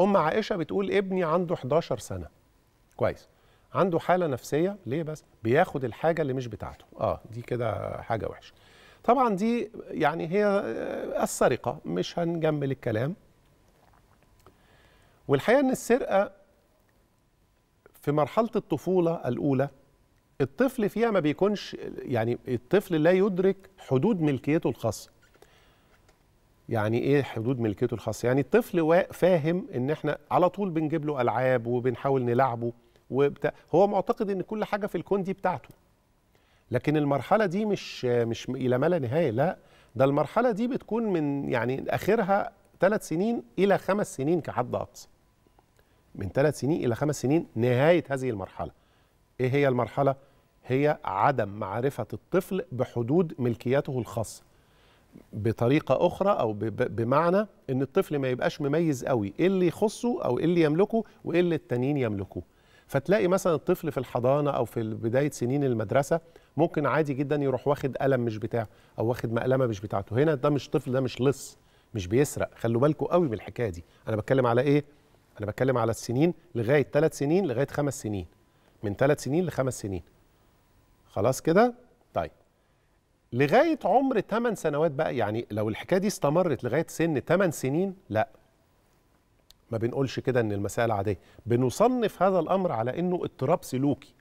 ام عائشه بتقول ابني عنده 11 سنه كويس عنده حاله نفسيه ليه بس بياخد الحاجه اللي مش بتاعته اه دي كده حاجه وحشه طبعا دي يعني هي السرقه مش هنجمل الكلام والحقيقه ان السرقه في مرحله الطفوله الاولى الطفل فيها ما بيكونش يعني الطفل لا يدرك حدود ملكيته الخاصه يعني ايه حدود ملكيته الخاصه يعني الطفل فاهم ان احنا على طول بنجيب له العاب وبنحاول نلعبه وبتا... هو معتقد ان كل حاجه في الكون دي بتاعته لكن المرحله دي مش مش الى ما لا نهايه لا ده المرحله دي بتكون من يعني اخرها ثلاث سنين الى خمس سنين كحد اقصى من ثلاث سنين الى خمس سنين نهايه هذه المرحله ايه هي المرحله هي عدم معرفه الطفل بحدود ملكياته الخاصه بطريقه اخرى او بمعنى ان الطفل ما يبقاش مميز قوي ايه اللي يخصه او ايه اللي يملكه وايه اللي التانيين يملكوه فتلاقي مثلا الطفل في الحضانه او في بدايه سنين المدرسه ممكن عادي جدا يروح واخد قلم مش بتاعه او واخد مقلمه مش بتاعته هنا ده مش طفل ده مش لص مش بيسرق خلوا بالكم قوي من الحكايه دي انا بتكلم على ايه انا بتكلم على السنين لغايه ثلاث سنين لغايه خمس سنين من ثلاث سنين لخمس سنين خلاص كده طيب لغايه عمر 8 سنوات بقى يعني لو الحكايه دي استمرت لغايه سن 8 سنين لا ما بنقولش كده ان المساله عاديه بنصنف هذا الامر على انه اضطراب سلوكي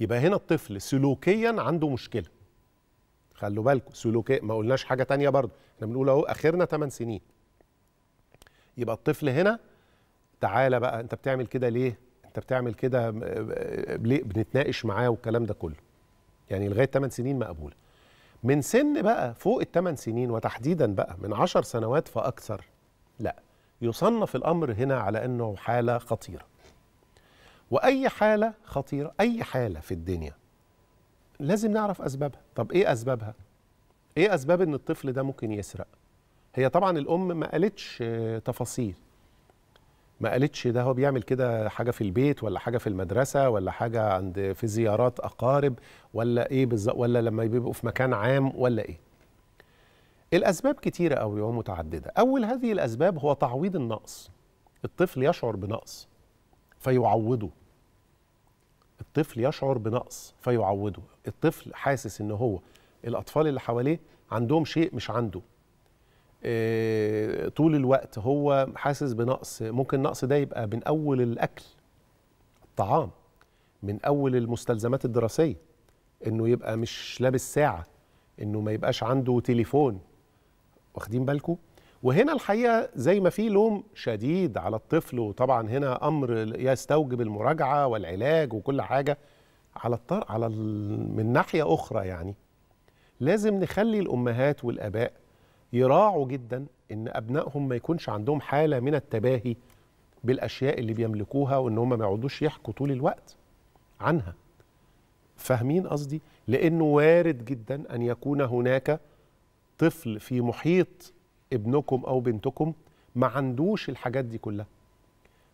يبقى هنا الطفل سلوكيا عنده مشكله خلوا بالكم سلوكيا ما قلناش حاجه تانية برضه احنا بنقول اهو اخرنا 8 سنين يبقى الطفل هنا تعالى بقى انت بتعمل كده ليه انت بتعمل كده ليه بنتناقش معاه والكلام ده كله يعني لغايه 8 سنين مقبوله من سن بقى فوق الثمان سنين وتحديدا بقى من عشر سنوات فأكثر لا يصنف الأمر هنا على أنه حالة خطيرة وأي حالة خطيرة أي حالة في الدنيا لازم نعرف أسبابها طب إيه أسبابها؟ إيه أسباب أن الطفل ده ممكن يسرق؟ هي طبعا الأم ما قالتش آه، تفاصيل ما قالتش ده هو بيعمل كده حاجه في البيت ولا حاجه في المدرسه ولا حاجه عند في زيارات اقارب ولا ايه بالظبط ولا لما بيبقوا في مكان عام ولا ايه الاسباب كتيره قوي ومتعدده اول هذه الاسباب هو تعويض النقص الطفل يشعر بنقص فيعوضه الطفل يشعر بنقص فيعوضه الطفل حاسس ان هو الاطفال اللي حواليه عندهم شيء مش عنده آه، طول الوقت هو حاسس بنقص ممكن النقص ده يبقى من اول الاكل الطعام من اول المستلزمات الدراسيه انه يبقى مش لابس ساعه انه ما يبقاش عنده تليفون واخدين بالكم وهنا الحقيقه زي ما في لوم شديد على الطفل وطبعا هنا امر يستوجب المراجعه والعلاج وكل حاجه على الطر على من ناحيه اخرى يعني لازم نخلي الامهات والاباء يراعوا جدا ان ابنائهم ما يكونش عندهم حاله من التباهي بالاشياء اللي بيملكوها وان هم ما يقعدوش يحكوا طول الوقت عنها فاهمين قصدي لانه وارد جدا ان يكون هناك طفل في محيط ابنكم او بنتكم ما عندوش الحاجات دي كلها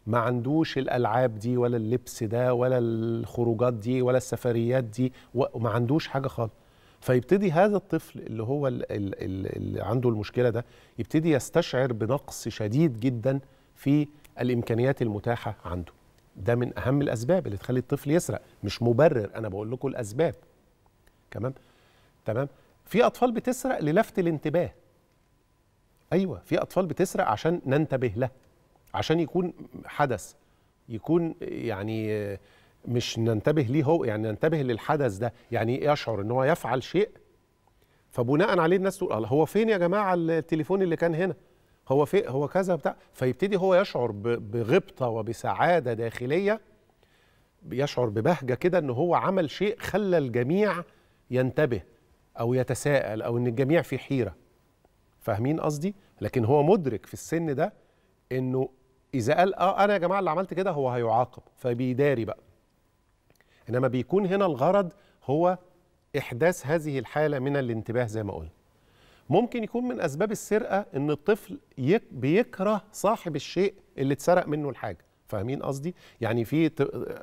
ما عندوش الالعاب دي ولا اللبس ده ولا الخروجات دي ولا السفريات دي وما عندوش حاجه خالص فيبتدي هذا الطفل اللي هو اللي عنده المشكله ده يبتدي يستشعر بنقص شديد جدا في الامكانيات المتاحه عنده ده من اهم الاسباب اللي تخلي الطفل يسرق مش مبرر انا بقول لكم الاسباب تمام تمام في اطفال بتسرق للفت الانتباه ايوه في اطفال بتسرق عشان ننتبه لها عشان يكون حدث يكون يعني مش ننتبه ليه هو يعني ننتبه للحدث ده يعني إيه يشعر ان هو يفعل شيء فبناء عليه الناس تقول هو فين يا جماعه التليفون اللي كان هنا هو في هو كذا بتاع فيبتدي هو يشعر بغبطه وبسعاده داخليه يشعر ببهجه كده ان هو عمل شيء خلى الجميع ينتبه او يتساءل او ان الجميع في حيره فاهمين قصدي لكن هو مدرك في السن ده انه اذا قال اه انا يا جماعه اللي عملت كده هو هيعاقب فبيداري بقى انما بيكون هنا الغرض هو احداث هذه الحاله من الانتباه زي ما قلنا ممكن يكون من اسباب السرقه ان الطفل بيكره صاحب الشيء اللي اتسرق منه الحاجه فاهمين قصدي يعني في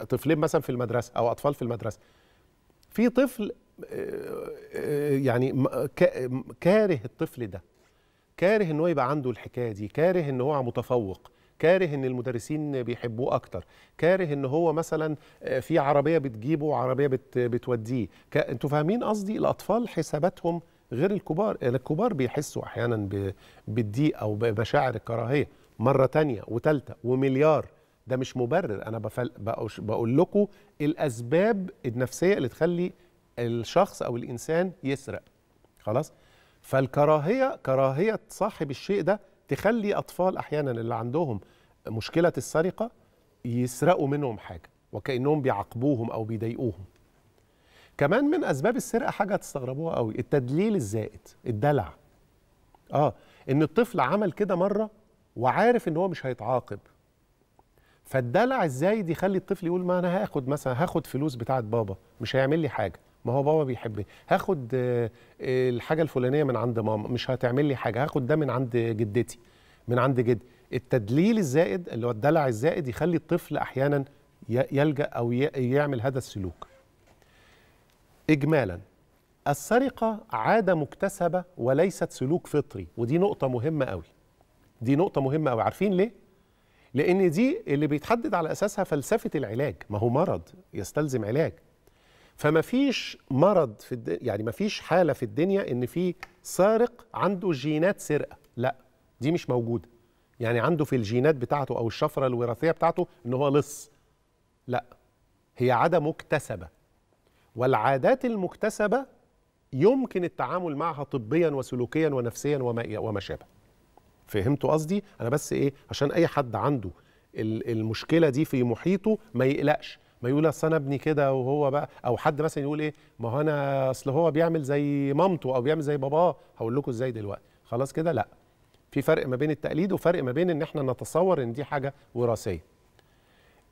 طفلين مثلا في المدرسه او اطفال في المدرسه في طفل آه، آه، يعني كاره الطفل ده كاره ان هو يبقى عنده الحكايه دي كاره ان هو متفوق كاره ان المدرسين بيحبوه اكتر كاره ان هو مثلا آه، في عربيه بتجيبه وعربيه بت بتوديه ك... انتوا فاهمين قصدي الاطفال حساباتهم غير الكبار الكبار بيحسوا احيانا بالضيق او بمشاعر الكراهيه مره تانية وثالثه ومليار ده مش مبرر انا بفل... بقول لكم الاسباب النفسيه اللي تخلي الشخص او الانسان يسرق خلاص فالكراهيه كراهيه صاحب الشيء ده تخلي أطفال أحيانا اللي عندهم مشكلة السرقة يسرقوا منهم حاجة وكأنهم بيعاقبوهم أو بيضايقوهم كمان من أسباب السرقة حاجة تستغربوها قوي التدليل الزائد الدلع آه إن الطفل عمل كده مرة وعارف إن هو مش هيتعاقب فالدلع الزايد يخلي الطفل يقول ما أنا هاخد مثلا هاخد فلوس بتاعت بابا مش هيعمل لي حاجة ما هو بابا بيحبني إيه؟ هاخد آه، الحاجه الفلانيه من عند ماما مش هتعمل لي حاجه هاخد ده من عند جدتي من عند جدي التدليل الزائد اللي هو الدلع الزائد يخلي الطفل احيانا يلجا او يعمل هذا السلوك اجمالا السرقه عاده مكتسبه وليست سلوك فطري ودي نقطه مهمه قوي دي نقطه مهمه قوي عارفين ليه لان دي اللي بيتحدد على اساسها فلسفه العلاج ما هو مرض يستلزم علاج فما فيش مرض في الدنيا يعني ما فيش حاله في الدنيا ان في سارق عنده جينات سرقه لا دي مش موجوده يعني عنده في الجينات بتاعته او الشفره الوراثيه بتاعته ان هو لص لا هي عاده مكتسبه والعادات المكتسبه يمكن التعامل معها طبيا وسلوكيا ونفسيا وما وما شابه فهمتوا قصدي انا بس ايه عشان اي حد عنده المشكله دي في محيطه ما يقلقش ما يقول اصل انا ابني كده وهو بقى او حد مثلا يقول ايه ما هو انا اصل هو بيعمل زي مامته او بيعمل زي باباه هقول لكم ازاي دلوقتي خلاص كده لا في فرق ما بين التقليد وفرق ما بين ان احنا نتصور ان دي حاجه وراثيه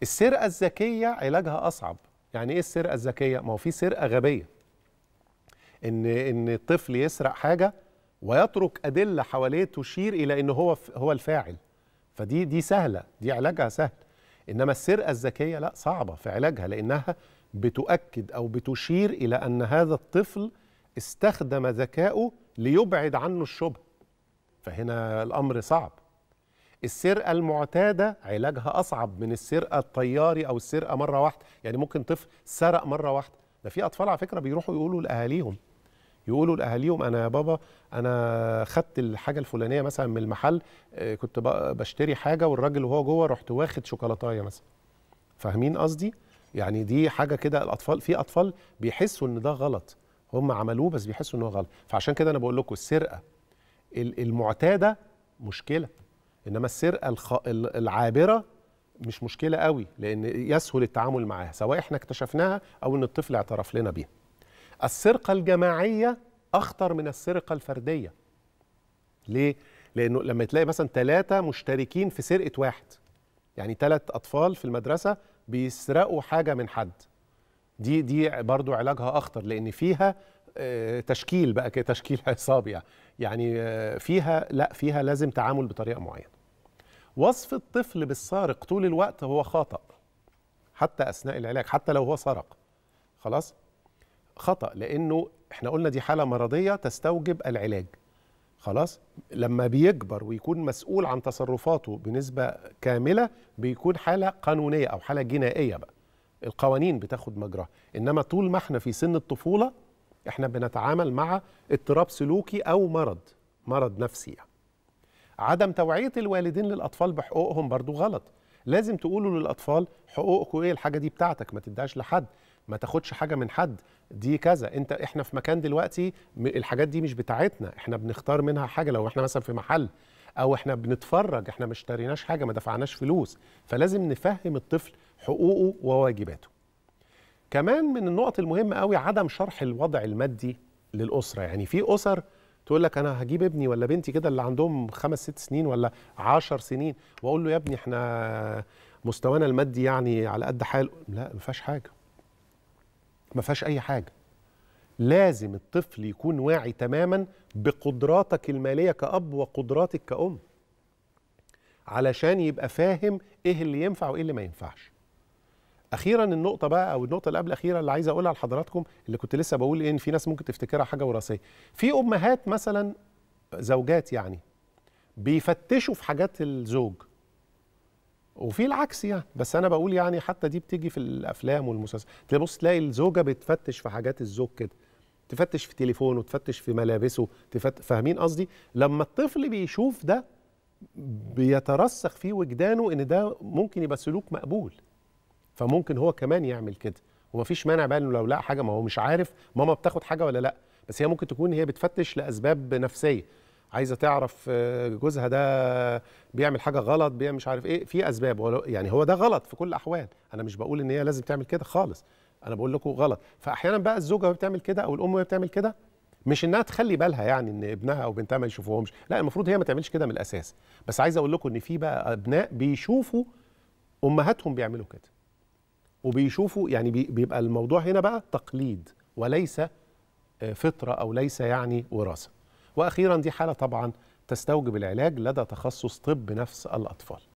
السرقه الذكيه علاجها اصعب يعني ايه السرقه الذكيه ما هو في سرقه غبيه ان ان الطفل يسرق حاجه ويترك ادله حواليه تشير الى ان هو هو الفاعل فدي دي سهله دي علاجها سهل إنما السرقة الذكية لا صعبة في علاجها لأنها بتؤكد أو بتشير إلى أن هذا الطفل استخدم ذكائه ليبعد عنه الشبهة فهنا الأمر صعب السرقة المعتادة علاجها أصعب من السرقة الطياري أو السرقة مرة واحدة يعني ممكن طفل سرق مرة واحدة ده في أطفال على فكرة بيروحوا يقولوا لأهاليهم يقولوا لاهاليهم انا يا بابا انا خدت الحاجه الفلانيه مثلا من المحل آه، كنت بشتري حاجه والراجل وهو جوه رحت واخد شوكولاتايه مثلا فاهمين قصدي يعني دي حاجه كده الاطفال في اطفال بيحسوا ان ده غلط هم عملوه بس بيحسوا ان هو غلط فعشان كده انا بقول لكم السرقه المعتاده مشكله انما السرقه الخ... العابره مش مشكله قوي لان يسهل التعامل معاها سواء احنا اكتشفناها او ان الطفل اعترف لنا بيها السرقة الجماعية أخطر من السرقة الفردية ليه؟ لأنه لما تلاقي مثلا ثلاثة مشتركين في سرقة واحد يعني ثلاث أطفال في المدرسة بيسرقوا حاجة من حد دي دي برضو علاجها أخطر لأن فيها آه، تشكيل بقى تشكيل عصابي يعني. يعني آه، فيها لا فيها لازم تعامل بطريقة معينة وصف الطفل بالسارق طول الوقت هو خاطئ حتى اثناء العلاج حتى لو هو سرق خلاص خطا لانه احنا قلنا دي حاله مرضيه تستوجب العلاج خلاص لما بيكبر ويكون مسؤول عن تصرفاته بنسبه كامله بيكون حاله قانونيه او حاله جنائيه بقى القوانين بتاخد مجراها انما طول ما احنا في سن الطفوله احنا بنتعامل مع اضطراب سلوكي او مرض مرض نفسي يعني. عدم توعيه الوالدين للاطفال بحقوقهم برضو غلط لازم تقولوا للاطفال حقوقكم ايه الحاجه دي بتاعتك ما تديهاش لحد ما تاخدش حاجه من حد دي كذا انت احنا في مكان دلوقتي الحاجات دي مش بتاعتنا احنا بنختار منها حاجه لو احنا مثلا في محل او احنا بنتفرج احنا ما اشتريناش حاجه ما دفعناش فلوس فلازم نفهم الطفل حقوقه وواجباته كمان من النقط المهمه قوي عدم شرح الوضع المادي للاسره يعني في اسر تقول لك انا هجيب ابني ولا بنتي كده اللي عندهم خمس ست سنين ولا عشر سنين واقول له يا ابني احنا مستوانا المادي يعني على قد حاله لا ما فيهاش حاجه ما فيهاش اي حاجه لازم الطفل يكون واعي تماما بقدراتك الماليه كاب وقدراتك كأم علشان يبقى فاهم ايه اللي ينفع وايه اللي ما ينفعش اخيرا النقطه بقى او النقطه اللي قبل الاخيره اللي عايز اقولها لحضراتكم اللي كنت لسه بقول ان في ناس ممكن تفتكرها حاجه وراثيه في امهات مثلا زوجات يعني بيفتشوا في حاجات الزوج وفي العكس يعني بس انا بقول يعني حتى دي بتيجي في الافلام والمسلسلات تلاقي بص تلاقي الزوجه بتفتش في حاجات الزوج كده تفتش في تليفونه تفتش في ملابسه تفت... فاهمين قصدي لما الطفل بيشوف ده بيترسخ في وجدانه ان ده ممكن يبقى سلوك مقبول فممكن هو كمان يعمل كده ومفيش مانع بقى انه لو لقى حاجه ما هو مش عارف ماما بتاخد حاجه ولا لا بس هي ممكن تكون هي بتفتش لاسباب نفسيه عايزه تعرف آه، جوزها ده بيعمل حاجه غلط بيعمل مش عارف ايه في اسباب يعني هو ده غلط في كل الاحوال انا مش بقول ان هي لازم تعمل كده خالص انا بقول لكم غلط فاحيانا بقى الزوجه وهي بتعمل كده او الام وهي بتعمل كده مش انها تخلي بالها يعني ان ابنها او بنتها ما يشوفوهمش لا المفروض هي ما تعملش كده من الاساس بس عايز اقول لكم ان في بقى ابناء بيشوفوا امهاتهم بيعملوا كده وبيشوفوا يعني بيبقى الموضوع هنا بقى تقليد وليس آه، فطره او ليس يعني وراثه واخيرا دي حاله طبعا تستوجب العلاج لدى تخصص طب نفس الاطفال